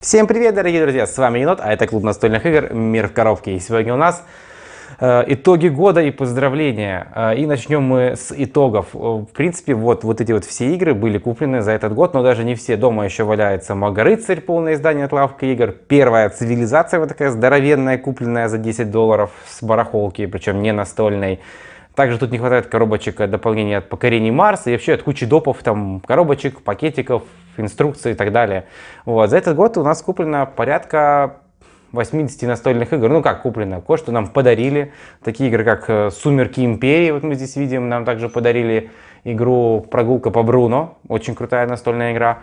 Всем привет, дорогие друзья! С вами Енот, а это клуб настольных игр «Мир в коробке». И сегодня у нас э, итоги года и поздравления. Э, и начнем мы с итогов. Э, в принципе, вот, вот эти вот все игры были куплены за этот год, но даже не все. Дома еще валяется «Мага рыцарь», полное издание от лавки игр. Первая «Цивилизация», вот такая здоровенная, купленная за 10 долларов с барахолки, причем не настольной. Также тут не хватает коробочек дополнения от покорений Марса и вообще от кучи допов, там, коробочек, пакетиков, инструкций и так далее. Вот. За этот год у нас куплено порядка 80 настольных игр. Ну как куплено, кое-что нам подарили. Такие игры, как э, «Сумерки Империи», вот мы здесь видим, нам также подарили игру «Прогулка по Бруно», очень крутая настольная игра.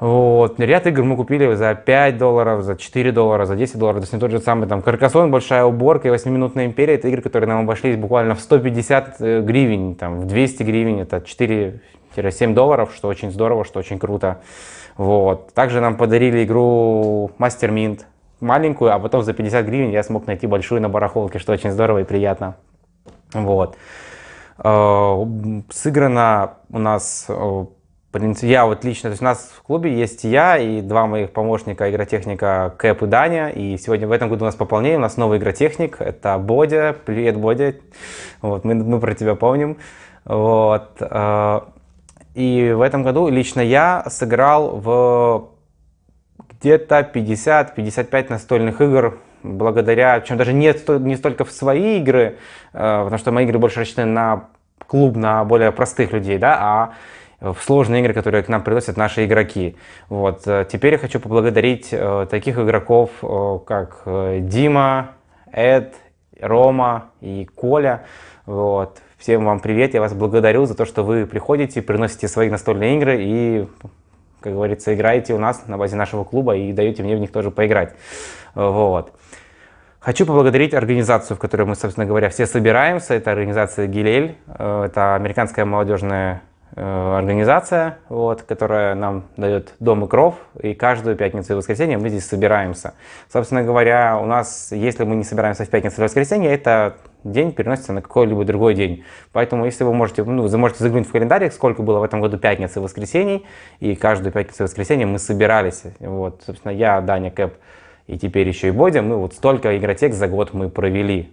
Вот. Ряд игр мы купили за 5 долларов, за 4 доллара, за 10 долларов. То есть не тот же самый там Каркасон, Большая уборка и 8-минутная империя. Это игры, которые нам обошлись буквально в 150 э, гривен, там, в 200 гривен. Это 4-7 долларов, что очень здорово, что очень круто. Вот. Также нам подарили игру Мастер Минт, маленькую, а потом за 50 гривен я смог найти большую на барахолке, что очень здорово и приятно. Вот. Э, сыграно у нас э, принципе, я вот лично, то есть у нас в клубе есть я и два моих помощника игротехника Кэп и Даня, и сегодня в этом году у нас пополнение, у нас новый игротехник, это Бодя, привет, Бодя, вот, мы, мы про тебя помним, вот, э, и в этом году лично я сыграл в где-то 50-55 настольных игр благодаря, причем даже не, не столько в свои игры, э, потому что мои игры больше рассчитаны на клуб, на более простых людей, да, а Э, в сложные игры, которые к нам приносят наши игроки. Вот. Э, теперь я хочу поблагодарить э, таких игроков, как Дима, Эд, Рома и Коля. Вот. Всем вам привет, я вас благодарю за то, что вы приходите, приносите свои настольные игры и, как говорится, играете у нас на базе нашего клуба и даете мне в них тоже поиграть. Вот. Хочу поблагодарить организацию, в которой мы, собственно говоря, все собираемся. Это организация «Гилель». Это американская молодежная Э, организация, вот, которая нам дает дом и кров, и каждую пятницу и воскресенье мы здесь собираемся. Собственно говоря, у нас, если мы не собираемся в пятницу или воскресенье, это день переносится на какой-либо другой день. Поэтому, если вы можете, ну, вы можете заглянуть в календарик, сколько было в этом году пятниц и воскресений, и каждую пятницу и воскресенье мы собирались. Вот, собственно, я, Даня, Кэп, и теперь еще и Боди, мы вот столько игротек за год мы провели.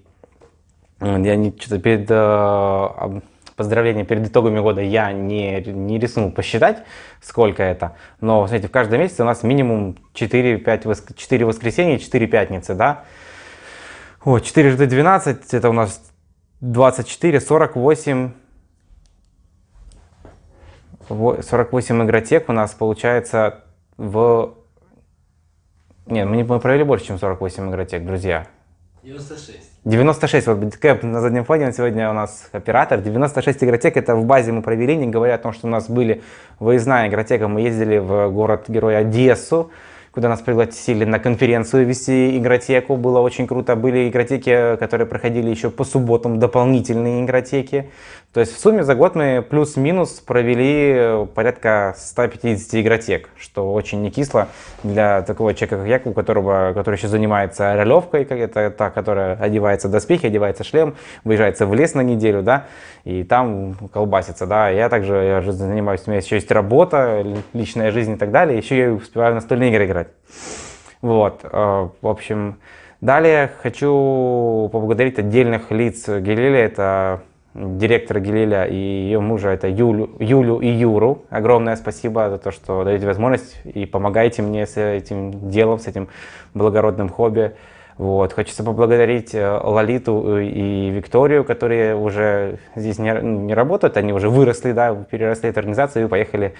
Я не что-то перед э, поздравления перед итогами года я не, не рискнул посчитать, сколько это. Но, смотрите, в каждом месяце у нас минимум 4, 5, 4 воскресенья, 4 пятницы, да. О, 4 жды 12, это у нас 24, 48, 48 игротек у нас получается в... Нет, мы, не, мы провели больше, чем 48 игротек, друзья. 96. 96, вот Биткэп на заднем фоне, он сегодня у нас оператор. 96 игротек, это в базе мы провели, не говоря о том, что у нас были выездная игротека. Мы ездили в город-герой Одессу, куда нас пригласили на конференцию вести игротеку. Было очень круто. Были игротеки, которые проходили еще по субботам, дополнительные игротеки. То есть в сумме за год мы плюс-минус провели порядка 150 игротек, что очень не кисло для такого человека, как я, у которого, который еще занимается ролевкой, как это та, которая одевается доспехи, одевается шлем, выезжается в лес на неделю, да, и там колбасится, да. Я также я же занимаюсь, у меня еще есть работа, личная жизнь и так далее, еще я успеваю настольные игры играть играть. Вот, э, в общем, далее хочу поблагодарить отдельных лиц Гелиля, это директора Гелиля и ее мужа, это Юлю, Юлю и Юру. Огромное спасибо за то, что даете возможность и помогаете мне с этим делом, с этим благородным хобби. Вот. Хочется поблагодарить э, Лолиту э, и Викторию, которые уже здесь не, ну, не работают, они уже выросли, да, переросли эту организацию и поехали.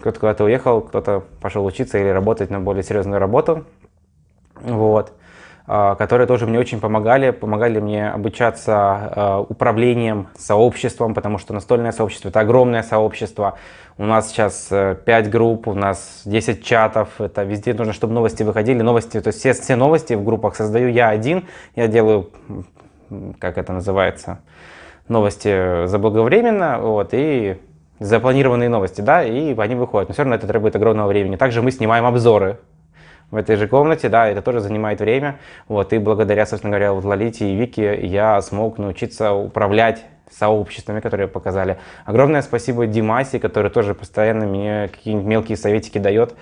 Кто-то куда-то уехал, кто-то пошел учиться или работать на более серьезную работу. Вот. А, которые тоже мне очень помогали, помогали мне обучаться а, управлением сообществом, потому что настольное сообщество — это огромное сообщество. У нас сейчас 5 э, групп, у нас 10 чатов, это везде нужно, чтобы новости выходили. Новости, то есть все, все новости в группах создаю я один, я делаю, как это называется, новости заблаговременно, вот, и запланированные новости, да, и они выходят. Но все равно это требует огромного времени. Также мы снимаем обзоры в этой же комнате, да, это тоже занимает время. Вот, и благодаря, собственно говоря, вот Лолите и Вике я смог научиться управлять сообществами, которые показали. Огромное спасибо Димасе, который тоже постоянно мне какие-нибудь мелкие советики дает э,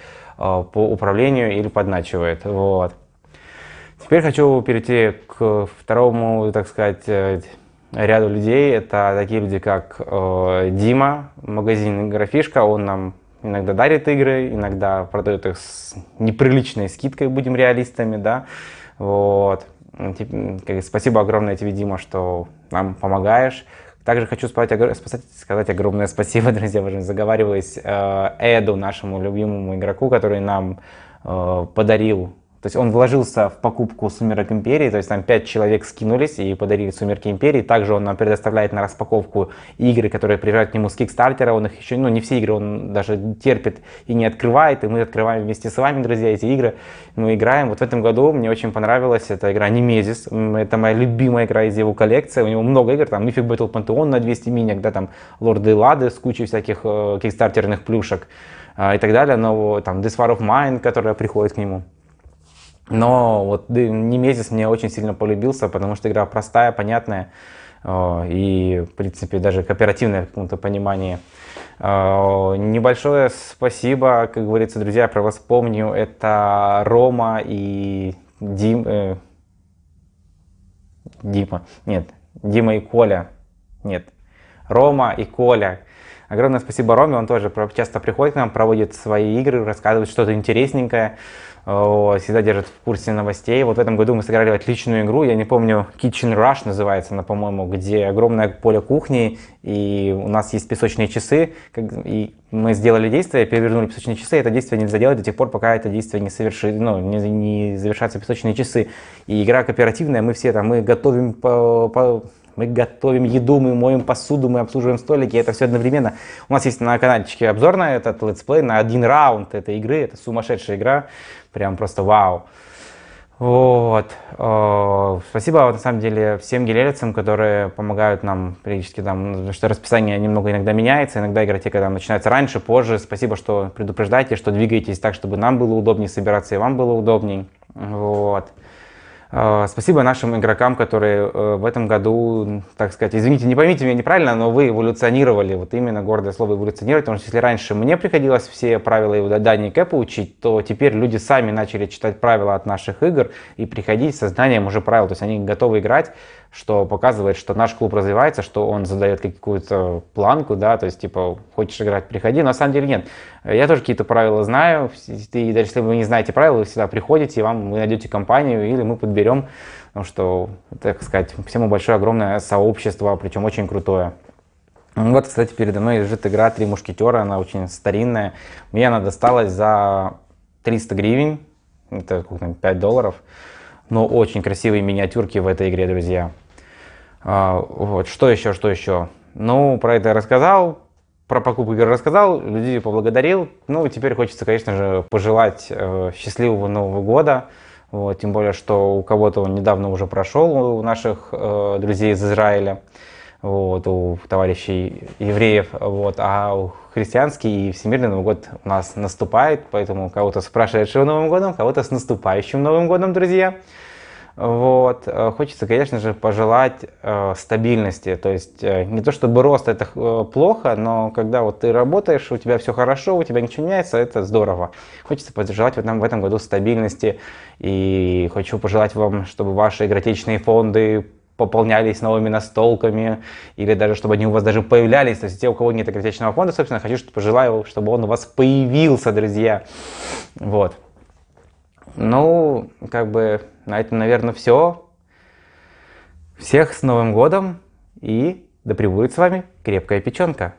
по управлению или подначивает. Вот. Теперь хочу перейти к второму, так сказать, э, ряду людей. Это такие люди, как э, Дима, магазин «Графишка». Он нам иногда дарит игры, иногда продает их с неприличной скидкой, будем реалистами, да, вот. Ну, спасибо огромное тебе, Дима, что нам помогаешь. Также хочу сказать, сказать огромное спасибо, друзья, уже заговариваясь, э, Эду, нашему любимому игроку, который нам э, подарил то есть он вложился в покупку «Сумерок Империи», то есть там пять человек скинулись и подарили «Сумерки Империи». Также он нам предоставляет на распаковку игры, которые приезжают к нему с Кикстартера. Он их еще, ну не все игры он даже терпит и не открывает, и мы открываем вместе с вами, друзья, эти игры. Мы играем. Вот в этом году мне очень понравилась эта игра «Немезис». Это моя любимая игра из его коллекции. У него много игр, там «Мифик Battle Пантеон» на 200 миник, да, там «Лорды и Лады» с кучей всяких э, кикстартерных плюшек э, и так далее. Но там «This War of Mine», которая приходит к нему. Но вот не месяц мне очень сильно полюбился, потому что игра простая, понятная э, и, в принципе, даже кооперативное в каком-то понимании. Э, небольшое спасибо, как говорится, друзья, про вас помню. Это Рома и Дим... Э, Дима. Нет, Дима и Коля. Нет, Рома и Коля, Огромное спасибо Роме, он тоже часто приходит к нам, проводит свои игры, рассказывает что-то интересненькое, э, всегда держит в курсе новостей. Вот в этом году мы сыграли отличную игру, я не помню, Kitchen Rush называется она, по-моему, где огромное поле кухни, и у нас есть песочные часы, и мы сделали действие, перевернули песочные часы, это действие нельзя делать до тех пор, пока это действие не, совершит, ну, не, не завершатся песочные часы. И игра кооперативная, мы все там, мы готовим по, по мы готовим еду, мы моем посуду, мы обслуживаем столики, это все одновременно. У нас есть на каналчике обзор на этот летсплей, на один раунд этой игры, это сумасшедшая игра, прям просто вау. Вот. Э, спасибо, на самом деле, всем гелелицам, которые помогают нам периодически, там, что расписание немного иногда меняется, иногда игротека там начинается раньше, позже. Спасибо, что предупреждаете, что двигаетесь так, чтобы нам было удобнее собираться и вам было удобней. Вот. А, спасибо нашим игрокам, которые э, в этом году, так сказать, извините, не поймите меня неправильно, но вы эволюционировали, вот именно гордое слово эволюционировать, потому что если раньше мне приходилось все правила и задания Кэпа учить, то теперь люди сами начали читать правила от наших игр и приходить со знанием уже правил, то есть они готовы играть, что показывает, что наш клуб развивается, что он задает какую-то планку, да, то есть, типа, хочешь играть, приходи. Но на самом деле нет. Я тоже какие-то правила знаю, и даже если вы не знаете правила, вы всегда приходите, и вам вы найдете компанию, или мы подберем, потому что, так сказать, всему большое огромное сообщество, причем очень крутое. Ну вот, кстати, передо мной лежит игра «Три мушкетера», она очень старинная. Мне она досталась за 300 гривен, это 5 долларов но очень красивые миниатюрки в этой игре, друзья. А, вот, что еще, что еще? Ну, про это рассказал, про покупку игры рассказал, людей поблагодарил. Ну, теперь хочется, конечно же, пожелать э, счастливого Нового года. Вот, тем более, что у кого-то он недавно уже прошел, у наших э, друзей из Израиля вот, у товарищей евреев, вот, а у христианский и всемирный Новый год у нас наступает, поэтому кого-то с прошедшим Новым годом, кого-то с наступающим Новым годом, друзья. Вот. Э, хочется, конечно же, пожелать э, стабильности. То есть э, не то чтобы рост это э, плохо, но когда вот ты работаешь, у тебя все хорошо, у тебя ничего не меняется, это здорово. Хочется пожелать вот нам в этом году стабильности. И хочу пожелать вам, чтобы ваши игротечные фонды пополнялись новыми настолками, или даже чтобы они у вас даже появлялись. То есть те, у кого нет библиотечного фонда, собственно, хочу, чтобы, пожелаю, чтобы он у вас появился, друзья. Вот. Ну, как бы на этом, наверное, все. Всех с Новым годом и да пребудет с вами крепкая печенка.